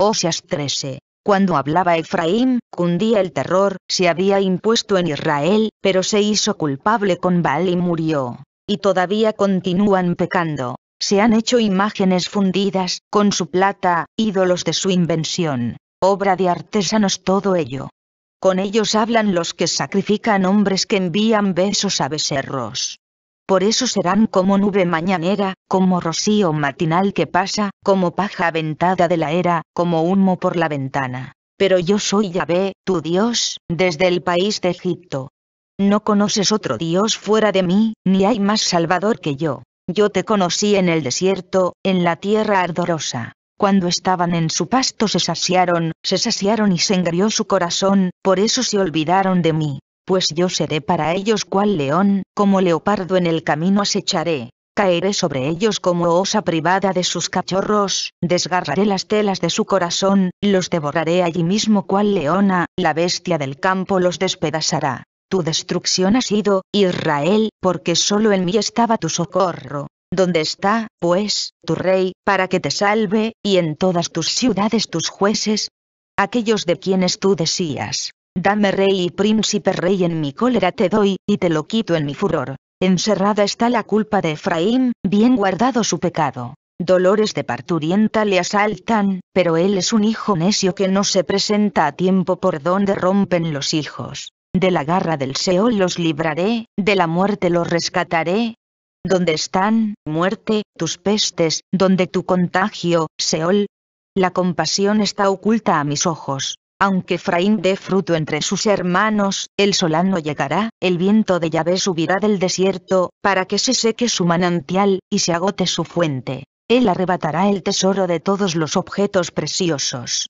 Oseas 13. Cuando hablaba Efraín, cundía el terror, se había impuesto en Israel, pero se hizo culpable con Baal y murió. Y todavía continúan pecando. Se han hecho imágenes fundidas, con su plata, ídolos de su invención. Obra de artesanos todo ello. Con ellos hablan los que sacrifican hombres que envían besos a becerros. Por eso serán como nube mañanera, como rocío matinal que pasa, como paja aventada de la era, como humo por la ventana. Pero yo soy Yahvé, tu Dios, desde el país de Egipto. No conoces otro Dios fuera de mí, ni hay más Salvador que yo. Yo te conocí en el desierto, en la tierra ardorosa. Cuando estaban en su pasto se saciaron, se saciaron y se engrió su corazón, por eso se olvidaron de mí pues yo seré para ellos cual león, como leopardo en el camino acecharé, caeré sobre ellos como osa privada de sus cachorros, desgarraré las telas de su corazón, los devoraré allí mismo cual leona, la bestia del campo los despedazará. Tu destrucción ha sido, Israel, porque solo en mí estaba tu socorro. ¿Dónde está, pues, tu rey, para que te salve, y en todas tus ciudades tus jueces? Aquellos de quienes tú decías, Dame rey y príncipe rey en mi cólera te doy, y te lo quito en mi furor. Encerrada está la culpa de Efraín, bien guardado su pecado. Dolores de parturienta le asaltan, pero él es un hijo necio que no se presenta a tiempo por donde rompen los hijos. De la garra del Seol los libraré, de la muerte los rescataré. ¿Dónde están, muerte, tus pestes, donde tu contagio, Seol? La compasión está oculta a mis ojos, aunque Efraín dé fruto entre sus hermanos, el solano no llegará, el viento de Yahvé subirá del desierto, para que se seque su manantial, y se agote su fuente. Él arrebatará el tesoro de todos los objetos preciosos.